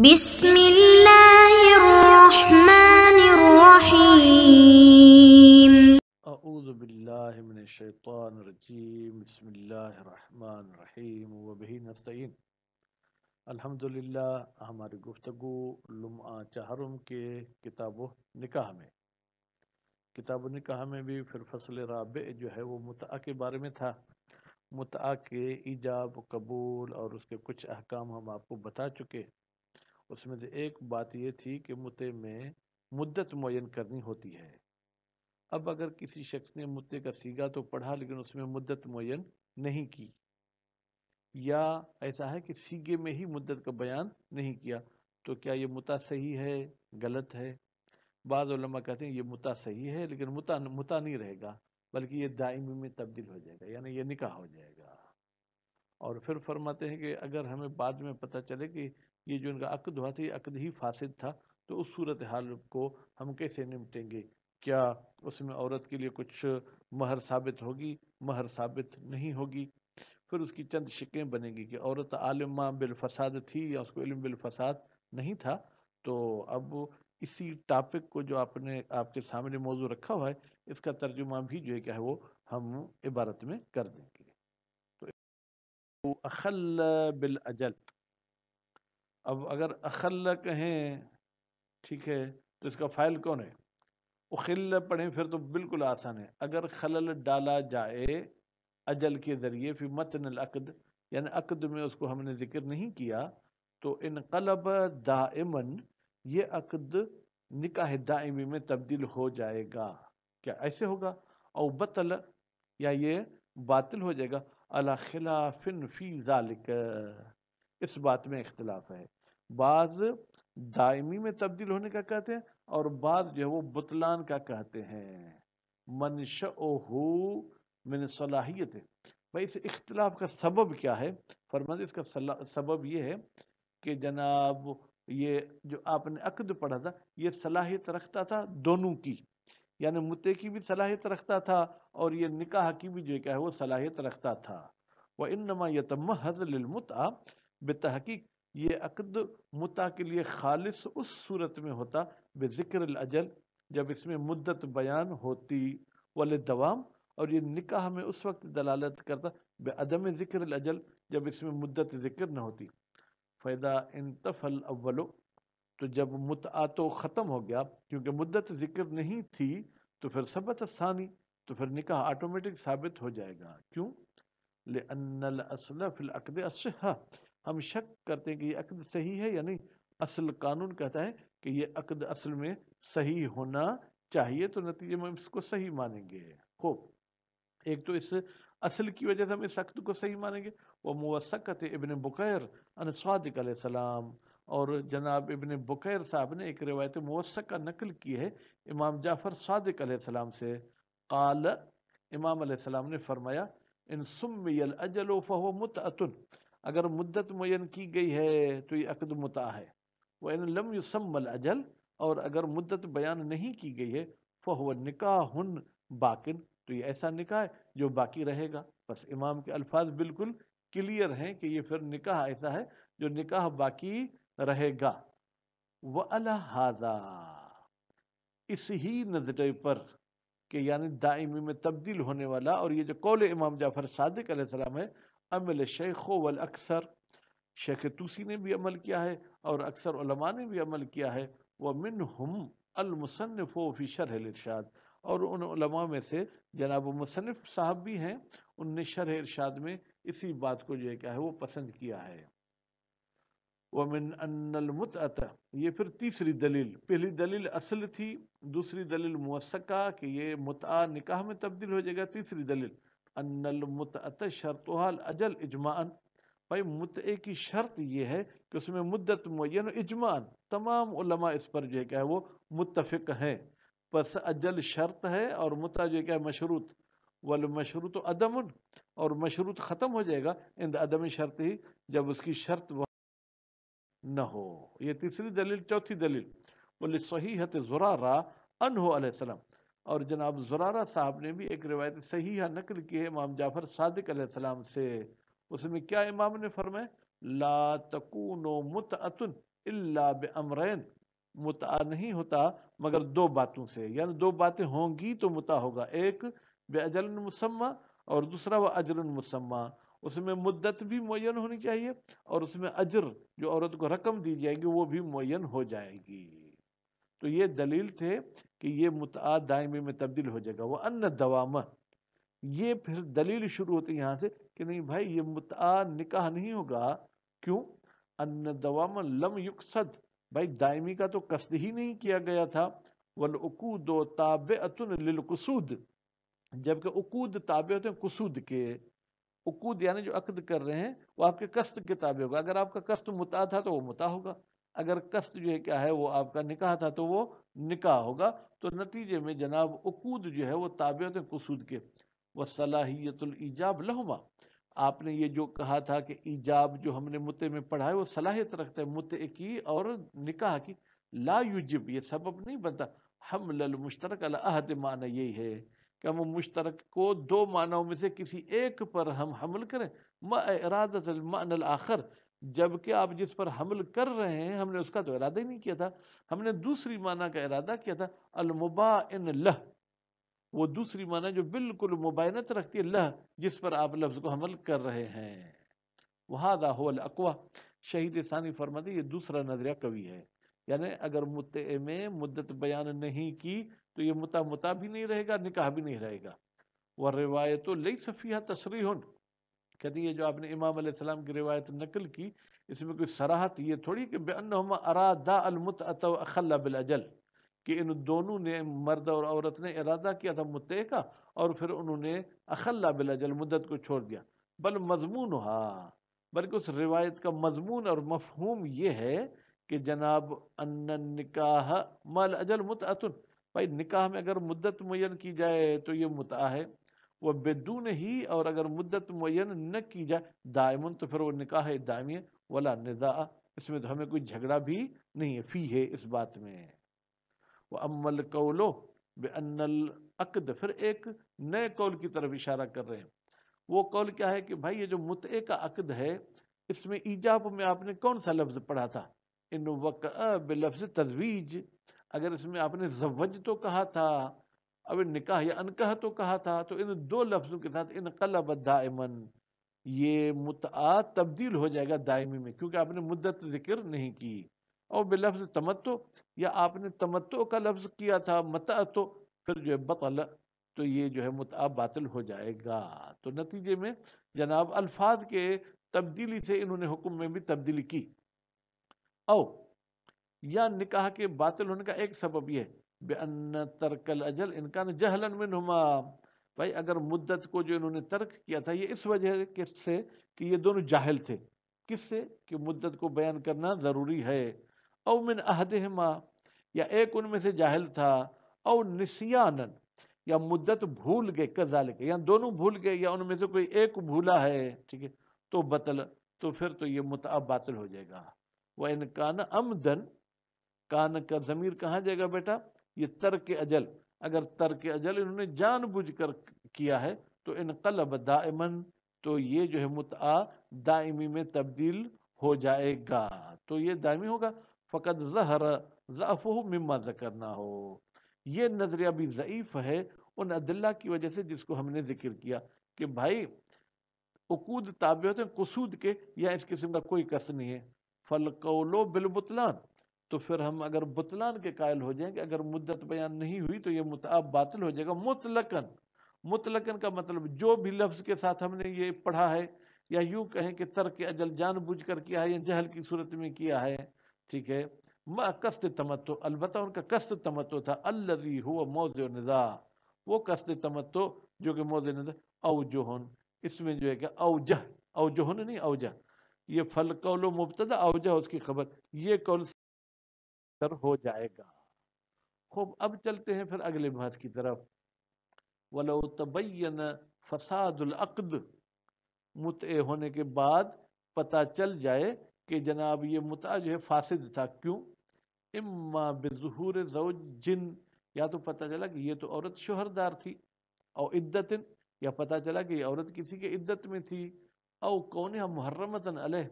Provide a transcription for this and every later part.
بسم اللہ الرحمن الرحیم اعوذ باللہ من الشیطان الرجیم بسم اللہ الرحمن الرحیم و بہی نستعین الحمدللہ ہماری گفتگو لمعہ چہرم کے کتاب و نکاح میں کتاب و نکاح میں بھی پھر فصل رابع جو ہے وہ متعا کے بارے میں تھا متعا کے ایجاب و قبول اور اس کے کچھ احکام ہم آپ کو بتا چکے اس میں سے ایک بات یہ تھی کہ متے میں مدت معین کرنی ہوتی ہے اب اگر کسی شخص نے متے کا سیگا تو پڑھا لیکن اس میں مدت معین نہیں کی یا ایسا ہے کہ سیگے میں ہی مدت کا بیان نہیں کیا تو کیا یہ متا صحیح ہے غلط ہے بعض علماء کہتے ہیں یہ متا صحیح ہے لیکن متا متا نہیں رہے گا بلکہ یہ دائمی میں تبدیل ہو جائے گا یعنی یہ نکاح ہو جائے گا اور پھر فرماتے ہیں کہ اگر ہمیں بعد میں پتہ چلے کہ یہ جو ان کا عقد ہوا تھا یہ عقد ہی فاسد تھا تو اس صورت حال کو ہم کیسے نمٹیں گے کیا اس میں عورت کے لیے کچھ مہر ثابت ہوگی مہر ثابت نہیں ہوگی پھر اس کی چند شکیں بنیں گی کہ عورت عالمہ بالفساد تھی یا اس کو علم بالفساد نہیں تھا تو اب اسی ٹاپک کو جو آپ نے آپ کے سامنے موضوع رکھا ہوا ہے اس کا ترجمہ بھی جو ہے کیا ہے وہ ہم عبارت میں کر دیں گے تو اخل بالاجل اجل اب اگر اخل کہیں ٹھیک ہے تو اس کا فائل کون ہے اخل پڑھیں پھر تو بالکل آسان ہے اگر خلل ڈالا جائے اجل کے ذریعے پھر متن العقد یعنی عقد میں اس کو ہم نے ذکر نہیں کیا تو انقلب دائمن یہ عقد نکاح دائمی میں تبدیل ہو جائے گا کیا ایسے ہوگا او بطل یا یہ باطل ہو جائے گا اللہ خلافن فی ذالک اس بات میں اختلاف ہے بعض دائمی میں تبدیل ہونے کا کہتے ہیں اور بعض جو ہے وہ بطلان کا کہتے ہیں من صلاحیت بھائی اس اختلاف کا سبب کیا ہے فرمند اس کا سبب یہ ہے کہ جناب یہ جو آپ نے عقد پڑھا تھا یہ صلاحیت رکھتا تھا دونوں کی یعنی متے کی بھی صلاحیت رکھتا تھا اور یہ نکاح کی بھی جو کیا ہے وہ صلاحیت رکھتا تھا وہ انما یتم حضل المتا بے تحقیق یہ عقد متا کے لیے خالص اس صورت میں ہوتا بے ذکر الاجل جب اس میں مدت بیان ہوتی والے دوام اور یہ نکاح میں اس وقت دلالت کرتا بے عدم ذکر الاجل جب اس میں مدت ذکر نہ ہوتی انتف الاولو تو جب تو ختم ہو گیا کیونکہ مدت ذکر نہیں تھی تو پھر ثبت ثانی تو پھر نکاح آٹومیٹک ثابت ہو جائے گا کیوں فی العقد فلعقد ہم شک کرتے ہیں کہ یہ عقد صحیح ہے یا نہیں اصل قانون کہتا ہے کہ یہ عقد اصل میں صحیح ہونا چاہیے تو نتیجے میں اس کو صحیح مانیں گے خوب ایک تو اس اصل کی وجہ سے ہم اس عقد کو صحیح مانیں گے وہ موثق ابن بقیر انسوادق علیہ السلام اور جناب ابن بقیر صاحب نے ایک روایت مؤثق کا نقل کی ہے امام جعفر صادق علیہ السلام سے قال امام علیہ السلام نے فرمایا ان سمی الاجل فہو متعتن اگر مدت معین کی گئی ہے تو یہ عقد متا ہے وہ لم یسم الاجل اور اگر مدت بیان نہیں کی گئی ہے فہو نکاح باقن تو یہ ایسا نکاح ہے جو باقی رہے گا بس امام کے الفاظ بالکل کلیر ہیں کہ یہ پھر نکاح ایسا ہے جو نکاح باقی رہے گا وہ هَذَا اس ہی نظرے پر کہ یعنی دائمی میں تبدیل ہونے والا اور یہ جو قول امام جعفر صادق علیہ السلام ہے عمل شیخ والاکثر شیخ توسی نے بھی عمل کیا ہے اور اکثر علماء نے بھی عمل کیا ہے وَمِنْهُمْ الْمُسَنِّفُ المصنف شَرْحِ بھی شرح اور ان علماء میں سے جناب مصنف صاحب بھی ہیں ان نے شرح ارشاد میں اسی بات کو جو ہے کیا ہے وہ پسند کیا ہے وَمِنْ أَنَّ الْمُتْعَتَ یہ پھر تیسری دلیل پہلی دلیل اصل تھی دوسری دلیل موسقہ کہ یہ متعہ نکاح میں تبدیل ہو جائے گا تیسری دلیل ان المتعت شرط الاجل حال اجل بھائی متعے کی شرط یہ ہے کہ اس میں مدت معین اجمان تمام علماء اس پر جو کیا ہے وہ متفق ہیں پس اجل شرط ہے اور متع جو کیا مشروط والمشروط عدم اور مشروط ختم ہو جائے گا اند عدم شرط ہی جب اس کی شرط نہ ہو یہ تیسری دلیل چوتھی دلیل ولی صحیحت زرارہ انہو علیہ السلام اور جناب زرارہ صاحب نے بھی ایک روایت صحیحہ نقل کی ہے امام جعفر صادق علیہ السلام سے اس میں کیا امام نے فرمائے نہیں ہوتا مگر دو باتوں سے یعنی دو باتیں ہوں گی تو متع ہوگا ایک بے مسمہ اور دوسرا وہ اجل مسمہ اس میں مدت بھی معین ہونی چاہیے اور اس میں اجر جو عورت کو رقم دی جائے گی وہ بھی معین ہو جائے گی تو یہ دلیل تھے کہ یہ مطعع دائمی میں تبدیل ہو جائے گا وہ ان دوامہ یہ پھر دلیل شروع ہوتی ہے یہاں سے کہ نہیں بھائی یہ مطالع نکاح نہیں ہوگا کیوں ان دوامہ لم یقصد بھائی دائمی کا تو قصد ہی نہیں کیا گیا تھا والعقود و تاب اتن جبکہ عقود تابع ہوتے ہیں قصود کے عقود یعنی جو عقد کر رہے ہیں وہ آپ کے قصد کے تابع ہوگا اگر آپ کا قصد متا تھا تو وہ متا ہوگا اگر قصد جو ہے کیا ہے وہ آپ کا نکاح تھا تو وہ نکاح ہوگا تو نتیجے میں جناب اقود جو ہے وہ تابعت قصود کے وہ صلاحیت لہما آپ نے یہ جو کہا تھا کہ ایجاب جو ہم نے متے میں پڑھا ہے وہ صلاحیت رکھتا ہے متے کی اور نکاح کی لا یجب یہ سبب نہیں بنتا حمل المشترک الحد معنی یہی ہے کہ ہم مشترک کو دو معنیوں میں سے کسی ایک پر ہم حمل کریں ما ارادت المعنی الاخر جبکہ آپ جس پر حمل کر رہے ہیں ہم نے اس کا تو ارادہ ہی نہیں کیا تھا ہم نے دوسری معنی کا ارادہ کیا تھا المبا ان لہ وہ دوسری معنی جو بالکل مباینت رکھتی ہے لہ جس پر آپ لفظ کو حمل کر رہے ہیں وہاں داہ الاقوا شہید ثانی فرماتے یہ دوسرا نظریہ قوی ہے یعنی اگر میں مدت بیان نہیں کی تو یہ متا متا بھی نہیں رہے گا نکاح بھی نہیں رہے گا وہ روایت و لئی صفیہ تصریح کہتے ہیں یہ جو آپ نے امام علیہ السلام کی روایت نقل کی اس میں کوئی سراحت یہ تھوڑی کہ بے انہما ارادا المتعت و اخلّجل کہ ان دونوں نے مرد اور عورت نے ارادہ کیا تھا کا اور پھر انہوں نے اخلا بالعجل مدت کو چھوڑ دیا بل مضمون ہاں بلکہ اس روایت کا مضمون اور مفہوم یہ ہے کہ جناب ان نکاح اجل متعتن بھائی نکاح میں اگر مدت معین کی جائے تو یہ متع وہ بدون ہی اور اگر مدت معین نہ کی جائے دائمن تو پھر وہ نکاح ہے دائمی ولا ندا اس میں تو ہمیں کوئی جھگڑا بھی نہیں ہے فی ہے اس بات میں وہ امل کولو بے العقد پھر ایک نئے قول کی طرف اشارہ کر رہے ہیں وہ قول کیا ہے کہ بھائی یہ جو متعے کا عقد ہے اس میں ایجاب میں آپ نے کون سا لفظ پڑھا تھا بلفظ تزویج اگر اس میں آپ نے زوج تو کہا تھا اب نکاح یا انکہ تو کہا تھا تو ان دو لفظوں کے ساتھ انقلب دائمن یہ متعا تبدیل ہو جائے گا دائمی میں کیونکہ آپ نے مدت ذکر نہیں کی اور بے لفظ تمتو یا آپ نے تمتو کا لفظ کیا تھا تو پھر جو ہے بطل تو یہ جو ہے متعا باطل ہو جائے گا تو نتیجے میں جناب الفاظ کے تبدیلی سے انہوں نے حکم میں بھی تبدیلی کی او یا نکاح کے باطل ہونے کا ایک سبب یہ ہے بے تَرْكَ ترکل اجل ان کان جہلن بھائی اگر مدت کو جو انہوں نے ترک کیا تھا یہ اس وجہ سے کہ یہ دونوں جاہل تھے کس سے کہ مدت کو بیان کرنا ضروری ہے او من عہد یا ایک ان میں سے جاہل تھا او نسیانن یا مدت بھول گئے کذالک یا دونوں بھول گئے یا ان میں سے کوئی ایک بھولا ہے ٹھیک ہے تو بطل تو پھر تو یہ متعب باطل ہو جائے گا وہ كَانَ امدن کان کا ضمیر کہاں جائے گا بیٹا یہ ترک اجل اگر ترک اجل انہوں نے جان بجھ کر کیا ہے تو انقلب دائمن تو یہ جو ہے متعا دائمی میں تبدیل ہو جائے گا تو یہ دائمی ہوگا فقط ظہر ضعف مما ذکرنا ہو یہ نظریہ بھی ضعیف ہے ان عدلہ کی وجہ سے جس کو ہم نے ذکر کیا کہ بھائی تابع ہوتے ہیں قصود کے یا اس قسم کا کوئی قصد نہیں ہے فلقولو بالبطلان تو پھر ہم اگر بطلان کے قائل ہو جائیں کہ اگر مدت بیان نہیں ہوئی تو یہ متعب باطل ہو جائے گا کا مطلب جو بھی لفظ کے ساتھ ہم نے یہ پڑھا ہے یا یوں کہیں کہ ترک اجل جان بوجھ کر کیا ہے یا جہل کی صورت میں کیا ہے ٹھیک ہے ما تمتو البتہ ان کا قصد تمتو تھا الحز و نزا وہ قصد تمتو جو کہ موز او جوہن اس میں جو ہے کہ اوجہ او نہیں اوجہ یہ فل قول و مبتدا اوجہ اس کی خبر یہ قول بہتر ہو جائے گا خوب اب چلتے ہیں پھر اگلے بحث کی طرف وَلَوْ تَبَيَّنَ فَسَادُ الْعَقْدِ متعے ہونے کے بعد پتا چل جائے کہ جناب یہ متعہ جو ہے فاسد تھا کیوں اِمَّا بِظُهُورِ زَوْجْ جِن یا تو پتا چلا کہ یہ تو عورت شہردار تھی او عدت یا پتا چلا کہ یہ عورت کسی کے عدت میں تھی او کونہ محرمتن علیہ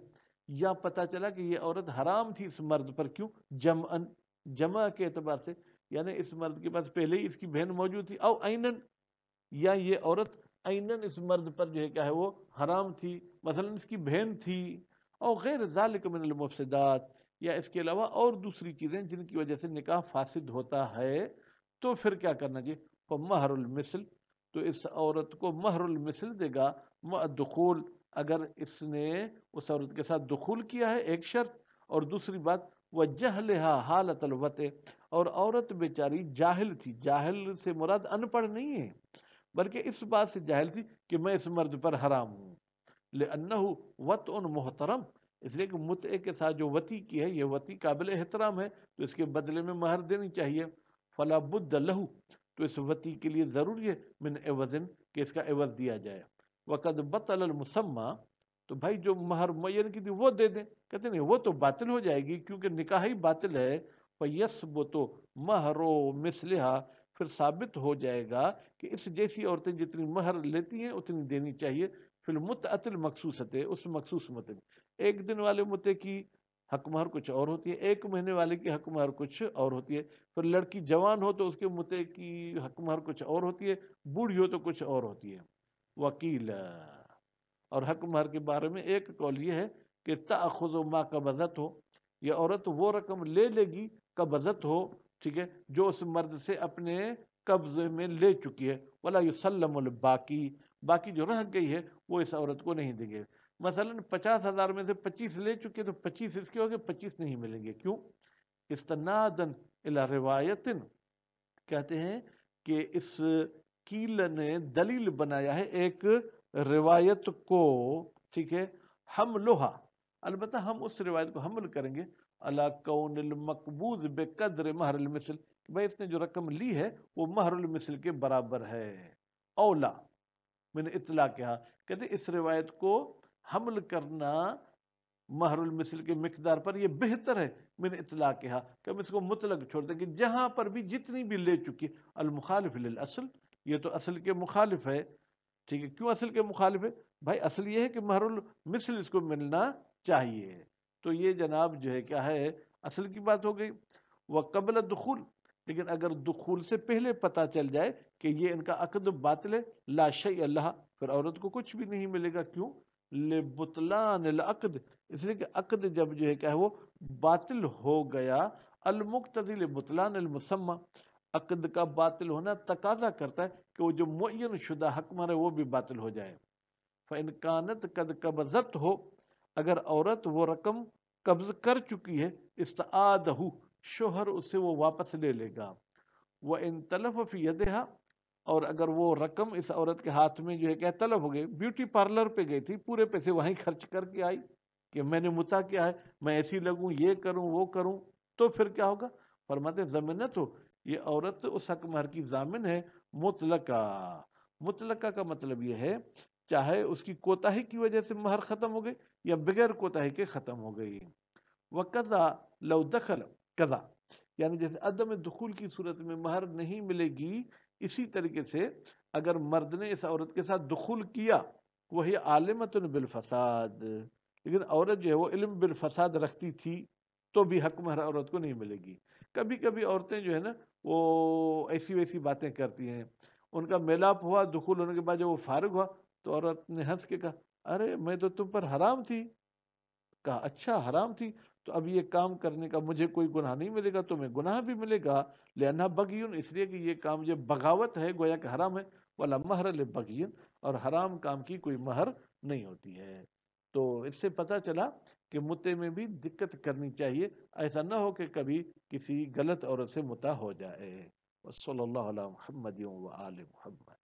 یا پتہ چلا کہ یہ عورت حرام تھی اس مرد پر کیوں جم جمع کے اعتبار سے یعنی اس مرد کے پاس پہلے ہی اس کی بہن موجود تھی او آئین یا یہ عورت آئین اس مرد پر جو ہے کیا ہے وہ حرام تھی مثلا اس کی بہن تھی او غیر ذالک من المفسدات یا اس کے علاوہ اور دوسری چیزیں جن کی وجہ سے نکاح فاسد ہوتا ہے تو پھر کیا کرنا چاہیے جی؟ وہ محر المسل تو اس عورت کو مہر المثل دے گا مدقول اگر اس نے اس عورت کے ساتھ دخول کیا ہے ایک شرط اور دوسری بات وہ جہلحا حالت الوط اور عورت بیچاری جاہل تھی جاہل سے مراد ان پڑھ نہیں ہے بلکہ اس بات سے جاہل تھی کہ میں اس مرد پر حرام ہوں لے انہ وط ان محترم اس لیے کہ متعے کے ساتھ جو وطی کی ہے یہ وطی قابل احترام ہے تو اس کے بدلے میں مہر دینی چاہیے فلا بد لہو تو اس وطی کے لیے ضروری ہے من عوضن کہ اس کا عوض دیا جائے وقد بطل علمسماں تو بھائی جو مہر معین یعنی کی تھی وہ دے دیں کہتے نہیں وہ تو باطل ہو جائے گی کیونکہ نکاح ہی باطل ہے اور یس وہ تو مہر و پھر ثابت ہو جائے گا کہ اس جیسی عورتیں جتنی مہر لیتی ہیں اتنی دینی چاہیے پھر متعل مخصوص اس مخصوص مطلب ایک دن والے متے کی حق مہر کچھ اور ہوتی ہے ایک مہینے والے کی حق مہر کچھ اور ہوتی ہے پھر لڑکی جوان ہو تو اس کے متے کی حق مہر کچھ اور ہوتی ہے بوڑھی ہو تو کچھ اور ہوتی ہے وکیلا اور حق مہر کے بارے میں ایک قول یہ ہے کہ تاخذ و ما کا ہو یہ عورت وہ رقم لے لے گی کا ہو ٹھیک ہے جو اس مرد سے اپنے قبضے میں لے چکی ہے ولا یسلم الباقی باقی جو رہ گئی ہے وہ اس عورت کو نہیں دیں گے مثلا پچاس ہزار میں سے پچیس لے چکے تو پچیس اس کے ہوگی پچیس نہیں ملیں گے کیوں استنادن الی روایتن کہتے ہیں کہ اس کیل نے دلیل بنایا ہے ایک روایت کو ٹھیک ہے ہم لوہا البتہ ہم اس روایت کو حمل کریں گے اللہ کون المقبوض بے قدر مہر المثل کہ بھائی نے جو رقم لی ہے وہ مہر المثل کے برابر ہے اولا میں نے اطلاع کہا کہتے اس روایت کو حمل کرنا مہر المثل کے مقدار پر یہ بہتر ہے میں نے اطلاع کہا کہ ہم اس کو مطلق چھوڑ دیں کہ جہاں پر بھی جتنی بھی لے چکی المخالف للاصل یہ تو اصل کے مخالف ہے ٹھیک ہے کیوں اصل کے مخالف ہے بھائی اصل یہ ہے کہ مہر المثل اس کو ملنا چاہیے تو یہ جناب جو ہے کیا ہے اصل کی بات ہو گئی وہ قبل دخول لیکن اگر دخول سے پہلے پتہ چل جائے کہ یہ ان کا عقد باطل ہے لا لاشہ اللہ پھر عورت کو کچھ بھی نہیں ملے گا کیوں لبطلان العقد اس لیے کہ عقد جب جو ہے کیا ہے وہ باطل ہو گیا المقتدی لبطلان المسمہ عقد کا باطل ہونا تقاضا کرتا ہے کہ وہ جو معین شدہ حکمر ہے وہ بھی باطل ہو جائے فَإِنْكَانَتْ قد قبضت ہو اگر عورت وہ رقم قبض کر چکی ہے استعادہو شوہر اسے وہ واپس لے لے گا وہ ان فِي يَدِهَا اور اگر وہ رقم اس عورت کے ہاتھ میں جو ہے کہ طلب ہو گئی بیوٹی پارلر پہ گئی تھی پورے پیسے وہیں خرچ کر کے آئی کہ میں نے متا کیا ہے میں ایسی لگوں یہ کروں وہ کروں تو پھر کیا ہوگا فرماتے زمینت ہو یہ عورت اس حق مہر کی ضامن ہے مطلقہ مطلقہ کا مطلب یہ ہے چاہے اس کی کوتاہی کی وجہ سے مہر ختم ہو گئی یا بغیر کوتاہی کے ختم ہو گئی وہ قضا دَخَلَ قَذَا یعنی جیسے عدم دخول کی صورت میں مہر نہیں ملے گی اسی طریقے سے اگر مرد نے اس عورت کے ساتھ دخول کیا وہی عالمتن بالفساد لیکن عورت جو ہے وہ علم بالفساد رکھتی تھی تو بھی حق مہر عورت کو نہیں ملے گی کبھی کبھی عورتیں جو ہے نا وہ ایسی ویسی باتیں کرتی ہیں ان کا میلاپ ہوا دخول ہونے کے بعد جب وہ فارغ ہوا تو عورت نے ہنس کے کہا ارے میں تو تم پر حرام تھی کہا اچھا حرام تھی تو اب یہ کام کرنے کا مجھے کوئی گناہ نہیں ملے گا تمہیں گناہ بھی ملے گا لہنا بغیون اس لیے کہ یہ کام جو بغاوت ہے گویا کہ حرام ہے والا مہر لِ اور حرام کام کی کوئی مہر نہیں ہوتی ہے تو اس سے پتہ چلا کہ متے میں بھی دقت کرنی چاہیے ایسا نہ ہو کہ کبھی کسی غلط عورت سے متا ہو جائے بس صلی اللہ علیہ محمد و آل محمد